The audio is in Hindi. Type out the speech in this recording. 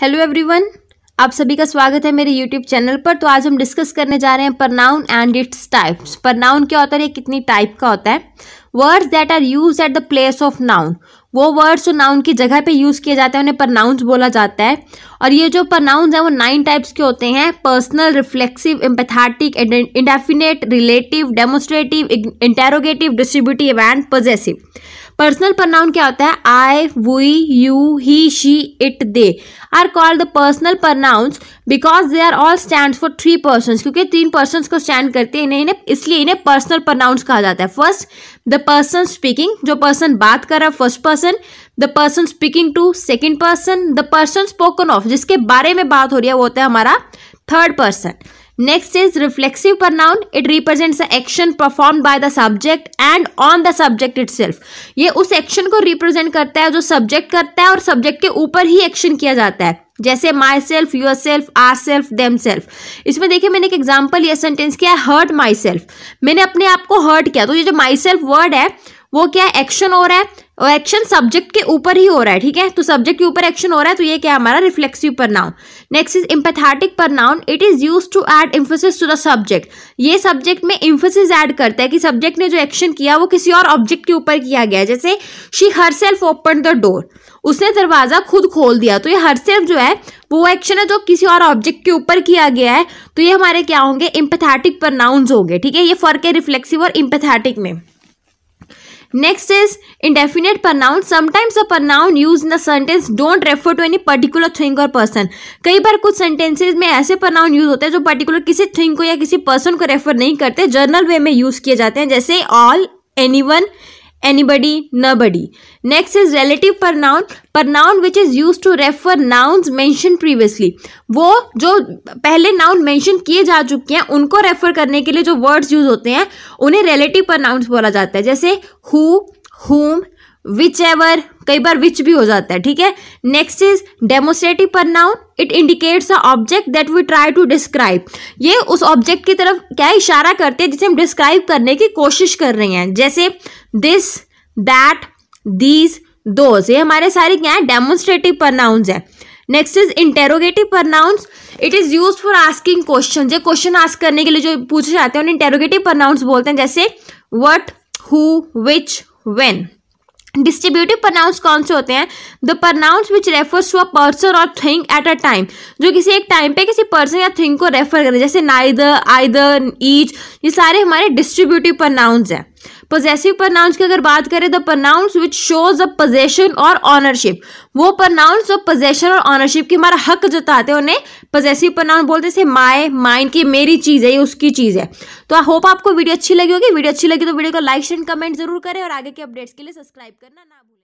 हेलो एवरीवन आप सभी का स्वागत है मेरे यूट्यूब चैनल पर तो आज हम डिस्कस करने जा रहे हैं pronoun and its types pronoun क्या होता है ये कितनी टाइप का होता है words that are use at the place of noun वो वर्ड्स जो नाउन की जगह पे यूज़ किए जाते हैं उन्हें परनाउंस बोला जाता है और ये जो परनाउंस हैं वो नाइन टाइप्स के होते हैं personal reflexive emphatic indefinite relative demonstrative interrogative distributive and possessive personal pronoun क्या होता है I we you he she it they are called the personal pronouns because they are all stand for three person क्योंकि तीन पर्सन को स्टैंड करते हैं इन्हें इन्हें इसलिए इन्हें पर्सनल प्रनाउंस कहा जाता है फर्स्ट द पर्सन स्पीकिंग जो पर्सन बात कर रहा है first person the person speaking to second person the person spoken of जिसके बारे में बात हो रही है वो होता है हमारा third person next is reflexive pronoun. It represents action perform by the subject and on the subject it ये उस एक्शन को रिप्रेजेंट करता है जो सब्जेक्ट करता है और सब्जेक्ट के ऊपर ही एक्शन किया जाता है जैसे myself yourself ourself themself इसमें देखिए मैंने एक एग्जाम्पल यह सेंटेंस किया है हर्ट माई सेल्फ मैंने अपने आप को हर्ट किया तो ये जो माई सेल्फ वर्ड है वो क्या एक्शन हो रहा है और एक्शन सब्जेक्ट के ऊपर ही हो रहा है ठीक है तो सब्जेक्ट के ऊपर एक्शन हो रहा है तो ये क्या हमारा reflexive pronoun next is emphatic pronoun it is use to add emphasis to the subject ये सब्जेक्ट में इम्फोसिस ऐड करता है कि सब्जेक्ट ने जो एक्शन किया वो किसी और ऑब्जेक्ट के ऊपर किया गया जैसे she herself open the door उसने दरवाज़ा खुद खोल दिया तो ये हर सेल्फ जो है वो एक्शन है जो किसी और ऑब्जेक्ट के ऊपर किया गया है तो ये हमारे क्या होंगे इम्पथेटिक पर होंगे ठीक है ये फ़र्क है रिफ्लेक्सिव और इम्पेथेटिक में next is indefinite pronoun sometimes a pronoun use in the sentence don't refer to any particular thing और पर्सन कई बार कुछ सेंटेंसेज में ऐसे प्रनाउन यूज होते हैं जो पर्टिकुलर किसी थिंग को या किसी पर्सन को रेफर नहीं करते जर्नल वे में यूज किए जाते हैं जैसे all any anyone anybody nobody next is relative pronoun pronoun which is use to refer nouns mention previously वो जो पहले नाउन मैंशन किए जा चुके हैं उनको रेफर करने के लिए जो वर्ड्स यूज होते हैं उन्हें रेलेटिव पर नाउन्स बोला जाता है जैसे हु whom, विच एवर कई बार विच भी हो जाता है ठीक है next is demonstrative pronoun it indicates a object that we try to describe ये उस ऑब्जेक्ट की तरफ क्या इशारा करते हैं जिसे हम डिस्क्राइब करने की कोशिश कर रहे हैं जैसे दिस दैट दीज दोज ये हमारे सारे क्या है डेमोस्ट्रेटिव प्रनाउंस है next is interrogative nouns it is use for asking question ये क्वेश्चन आस्क करने के लिए जो पूछे जाते हैं उन्हें इंटेरोगेटिव नाउन्स बोलते हैं जैसे what who which when distributive pronouns कौन से होते हैं the pronouns which refers to a person और थिंग एट अ टाइम जो किसी एक टाइम पे किसी पर्सन या थिंग को रेफर करें जैसे नाइदर आइदर ईच ये सारे हमारे डिस्ट्रीब्यूटिव प्रनाउंस हैं पोजेसिव प्रनाउंस की अगर बात करें तो pronouns which shows a possession और ऑनरशिप वो प्रनाउंस ऑफ पोजेशन और ऑनरशिप की हमारा हक जताते हैं उन्हें पोजेसिव प्रनाउंस बोलते हैं माए माइंड की मेरी चीज़ है ये उसकी चीज़ है तो आई होप आपको वीडियो अच्छी लगी होगी वीडियो अच्छी लगी तो वीडियो को लाइक एंड कमेंट जरूर करें और आगे के अपडेट्स के लिए सब्सक्राइब करना ना भूलें